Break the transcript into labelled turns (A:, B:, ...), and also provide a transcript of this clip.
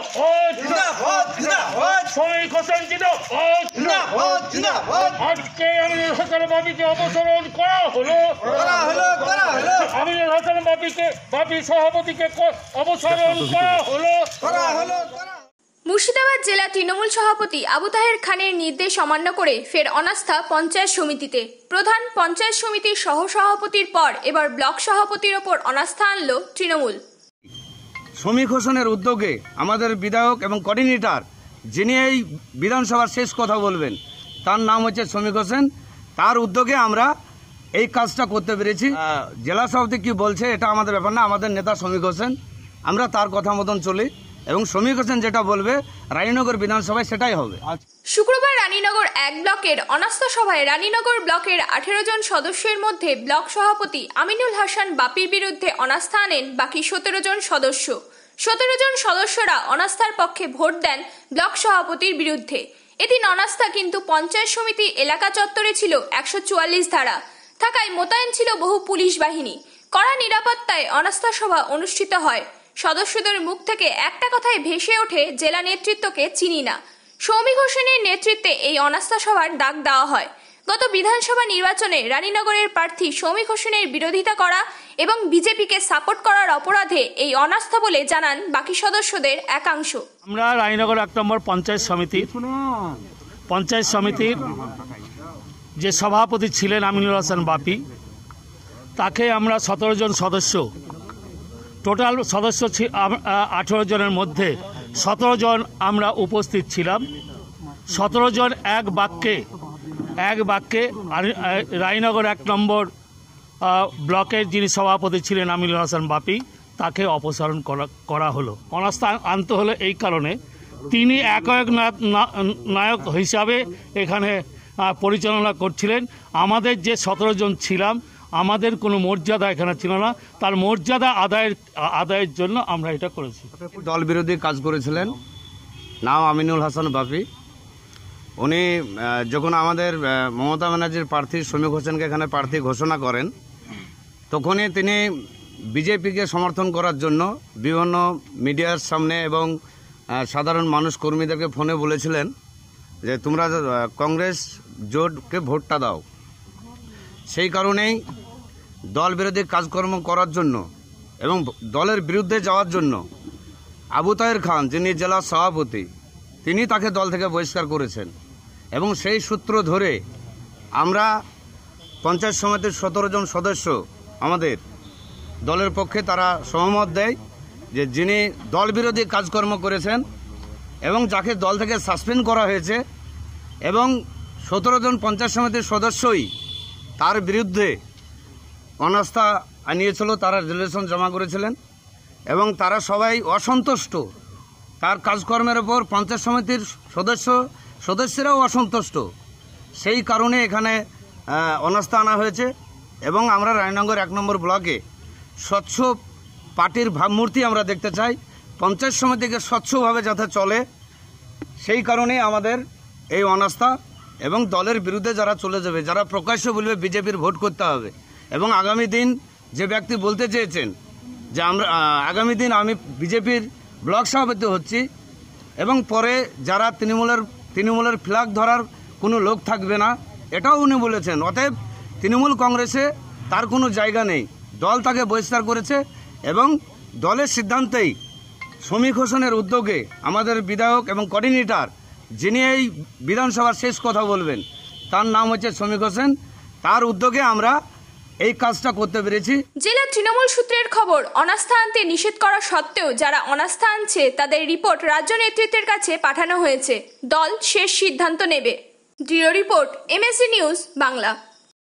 A: মুর্শিদাবাদ জেলা তৃণমূল সভাপতি আবু তাহের
B: খানের নির্দেশ অমান্য করে ফের অনাস্থা পঞ্চায়েত সমিতিতে প্রধান পঞ্চায়েত সমিতির সহ সভাপতির পর এবার ব্লক সভাপতির ওপর অনাস্থা আনল তৃণমূল
C: শ্রমিক হোসেনের উদ্যোগে আমাদের বিধায়ক এবং কোঅর্ডিনেটর যিনি এই বিধানসভার শেষ কথা বলবেন তার নাম হচ্ছে শ্রমিক হোসেন তার উদ্যোগে আমরা এই কাজটা করতে পেরেছি জেলা সভাপতি কি বলছে এটা আমাদের ব্যাপার না আমাদের নেতা শ্রমিক হোসেন আমরা তার কথা মতন চলি এবং শ্রমিক হোসেন যেটা বলবে রানীনগর বিধানসভায় সেটাই হবে
B: শুক্রবার রানীনগর এক ব্লকের অনাস্থা সভায় রানীনগর ব্লকের আঠেরো জন সদস্যের মধ্যে ব্লক সভাপতি আমিনুল হাসান বাপির বিরুদ্ধে অনাস্থা আনেন বাকি সতেরো জন সদস্য সতেরো জন সদস্যরা অনাস্থার পক্ষে ভোট দেন ব্লক সভাপতির বিরুদ্ধে এদিন অনাস্থা কিন্তু পঞ্চায়েত সমিতি এলাকা চত্বরে ছিল একশো ধারা থাকায় মোতায়েন ছিল বহু পুলিশ বাহিনী কড়া নিরাপত্তায় অনাস্থা সভা অনুষ্ঠিত হয় সদস্যদের মুখ থেকে একটা কথাই ভেসে ওঠে জেলা নেতৃত্বকে চিনি না সৌমিক হোসেনের নেতৃত্বে এই অনাস্থা সভার ডাক দেওয়া হয় গত বিধানসভা নির্বাচনে রানীনগরের প্রার্থী সৌমিক হোসেনের বিরোধিতা করা এবং বিজেপিকে সাপোর্ট করার অপরাধে এই অনাস্থা বলে জানান বাকি সদস্যদের একাংশ
A: আমরা রানীনগর এক নম্বর পঞ্চায়েত সমিতি পঞ্চায়েত সমিতির যে সভাপতি ছিলেন আমিনুল হাসান বাপি তাকে আমরা সতেরো জন সদস্য টোটাল সদস্য আঠেরো জনের মধ্যে সতেরো জন আমরা উপস্থিত ছিলাম সতেরো জন এক বাক্যে এক বাক্যে রায়নগর এক নম্বর ব্লকের যিনি সভাপতি ছিলেন আমিল হাসান বাপি তাকে অপসারণ করা করা হলো অনাস্থা আনতে হলো এই কারণে তিনি একয়েক নায়ক হিসাবে এখানে পরিচালনা করছিলেন আমাদের যে সতেরো জন ছিলাম আমাদের কোনো মর্যাদা
C: এখানে ছিল না তার মর্যাদা আদায়ের আদায়ের জন্য আমরা এটা করেছি দল বিরোধী কাজ করেছিলেন নাম আমিনুল হাসান বাপি উনি যখন আমাদের মমতা ব্যানার্জির প্রার্থী শ্রমিক হোসেনকে এখানে প্রার্থী ঘোষণা করেন তখনই তিনি বিজেপিকে সমর্থন করার জন্য বিভিন্ন মিডিয়ার সামনে এবং সাধারণ মানুষ কর্মীদেরকে ফোনে বলেছিলেন যে তোমরা কংগ্রেস জোটকে ভোটটা দাও সেই কারণেই দল বিরোধী কাজকর্ম করার জন্য এবং দলের বিরুদ্ধে যাওয়ার জন্য আবু তাহের খান যিনি জেলা সভাপতি তিনি তাকে দল থেকে বহিষ্কার করেছেন এবং সেই সূত্র ধরে আমরা পঞ্চায়েত সমিতির সতেরো জন সদস্য আমাদের দলের পক্ষে তারা সহমত দেয় যে যিনি দল বিরোধী কাজকর্ম করেছেন এবং যাকে দল থেকে সাসপেন্ড করা হয়েছে এবং সতেরো জন পঞ্চায়েত সমিতির সদস্যই তার বিরুদ্ধে অনাস্থা আনিয়েছিল তারা রিলেশন জমা করেছিলেন এবং তারা সবাই অসন্তুষ্ট তার কাজকর্মের ওপর পঞ্চায়েত সমিতির সদস্য সদস্যরাও অসন্তুষ্ট সেই কারণে এখানে অনাস্থা আনা হয়েছে এবং আমরা রায়নগর এক নম্বর ব্লকে স্বচ্ছ পার্টির ভাবমূর্তি আমরা দেখতে চাই পঞ্চায়েত সমিতিকে স্বচ্ছভাবে যাতে চলে সেই কারণে আমাদের এই অনাস্থা এবং দলের বিরুদ্ধে যারা চলে যাবে যারা প্রকাশ্য বলবে বিজেপির ভোট করতে হবে এবং আগামী দিন যে ব্যক্তি বলতে চেয়েছেন যে আমরা আগামী দিন আমি বিজেপির ব্লক সভাপতি হচ্ছি এবং পরে যারা তৃণমূলের তৃণমূলের ফ্ল্যাগ ধরার কোনো লোক থাকবে না এটাও উনি বলেছেন অতএব তৃণমূল কংগ্রেসে তার কোনো জায়গা নেই দল তাকে বহিষ্কার করেছে এবং দলের সিদ্ধান্তেই শ্রমিক হোসেনের উদ্যোগে আমাদের বিধায়ক এবং কোঅর্ডিনেটর যিনি এই বিধানসভার শেষ কথা বলবেন তার নাম হচ্ছে শ্রমিক হোসেন তার উদ্যোগে আমরা এই কাজটা করতে পেরেছি
B: জেলা তৃণমূল সূত্রের খবর অনাস্থা আনতে নিষেধ করা সত্ত্বেও যারা অনাস্থা আনছে তাদের রিপোর্ট রাজ্য নেতৃত্বের কাছে পাঠানো হয়েছে দল শেষ সিদ্ধান্ত নেবে দৃঢ় রিপোর্ট এমএসি নিউজ বাংলা